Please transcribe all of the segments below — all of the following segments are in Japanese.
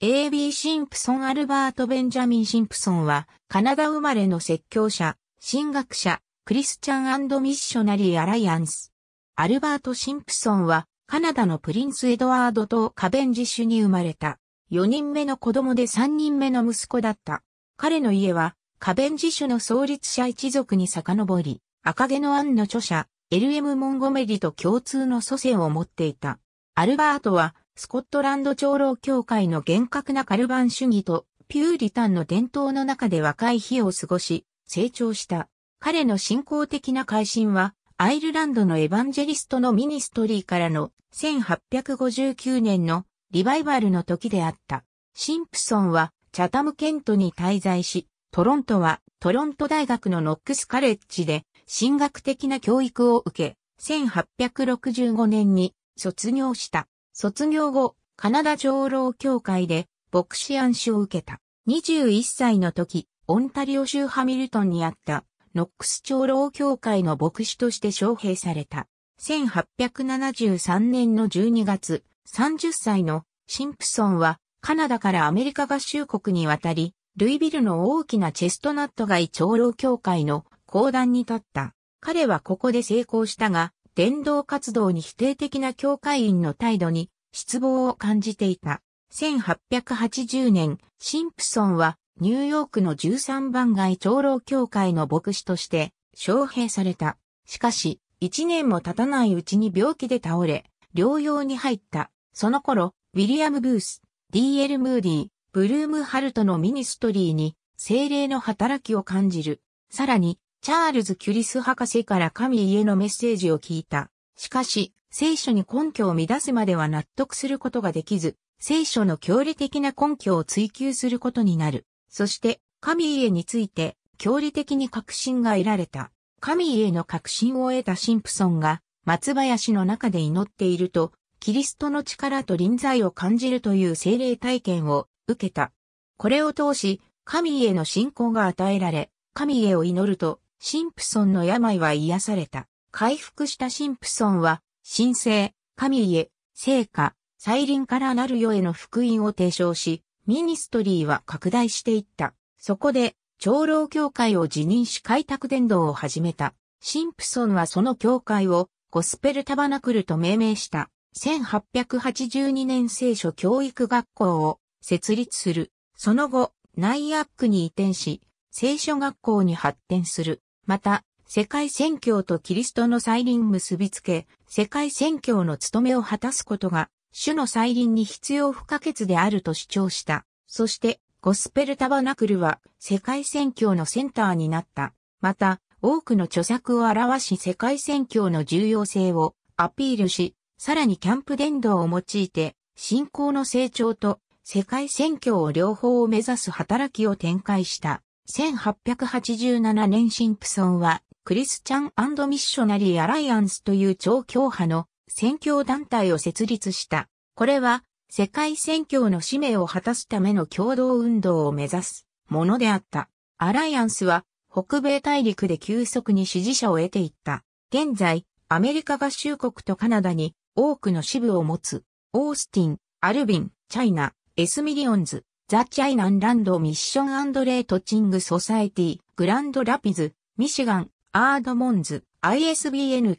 A.B. シンプソン・アルバート・ベンジャミン・シンプソンは、カナダ生まれの説教者、神学者、クリスチャンミッショナリー・アライアンス。アルバート・シンプソンは、カナダのプリンス・エドワードとカベンジッシュに生まれた。4人目の子供で3人目の息子だった。彼の家は、カベンジッシュの創立者一族に遡り、赤毛のアンの著者、L.M. モンゴメリと共通の祖先を持っていた。アルバートは、スコットランド長老協会の厳格なカルバン主義とピューリタンの伝統の中で若い日を過ごし、成長した。彼の信仰的な改新は、アイルランドのエヴァンジェリストのミニストリーからの1859年のリバイバルの時であった。シンプソンはチャタムケントに滞在し、トロントはトロント大学のノックスカレッジで進学的な教育を受け、1865年に卒業した。卒業後、カナダ長老協会で牧師暗視を受けた。21歳の時、オンタリオ州ハミルトンにあったノックス長老協会の牧師として招聘された。1873年の12月、30歳のシンプソンはカナダからアメリカ合衆国に渡り、ルイビルの大きなチェストナット街長老協会の講談に立った。彼はここで成功したが、伝道活動に否定的な教会員の態度に失望を感じていた。1880年、シンプソンはニューヨークの13番街長老協会の牧師として招聘された。しかし、1年も経たないうちに病気で倒れ、療養に入った。その頃、ウィリアム・ブース、D.L. ムーディー、ブルームハルトのミニストリーに精霊の働きを感じる。さらに、チャールズ・キュリス博士から神家のメッセージを聞いた。しかし、聖書に根拠を乱すまでは納得することができず、聖書の教理的な根拠を追求することになる。そして、神家について、教理的に確信が得られた。神家の確信を得たシンプソンが、松林の中で祈っていると、キリストの力と臨在を感じるという精霊体験を受けた。これを通し、神への信仰が与えられ、神へを祈ると、シンプソンの病は癒された。回復したシンプソンは、神聖、神家、聖火、再臨からなる世への福音を提唱し、ミニストリーは拡大していった。そこで、長老教会を辞任し開拓伝道を始めた。シンプソンはその教会をゴスペルタバナクルと命名した。1882年聖書教育学校を設立する。その後、ナイアックに移転し、聖書学校に発展する。また、世界宣教とキリストの再臨結びつけ、世界宣教の務めを果たすことが、主の再臨に必要不可欠であると主張した。そして、ゴスペルタバナクルは世界宣教のセンターになった。また、多くの著作を表し世界宣教の重要性をアピールし、さらにキャンプ伝道を用いて、信仰の成長と世界宣教を両方を目指す働きを展開した。1887年シンプソンは、クリスチャンミッショナリー・アライアンスという超教派の宣教団体を設立した。これは、世界宣教の使命を果たすための共同運動を目指すものであった。アライアンスは、北米大陸で急速に支持者を得ていった。現在、アメリカ合衆国とカナダに多くの支部を持つ、オースティン、アルビン、チャイナ、エスミリオンズ、ザ・チャイナンランド・ミッションレートチング・ソサエティ、グランド・ラピズ、ミシガン、アードモンズ、ISBN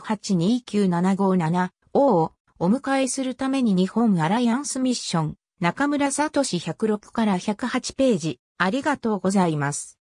9780802829757、O をお迎えするために日本アライアンスミッション、中村聡106から108ページ、ありがとうございます。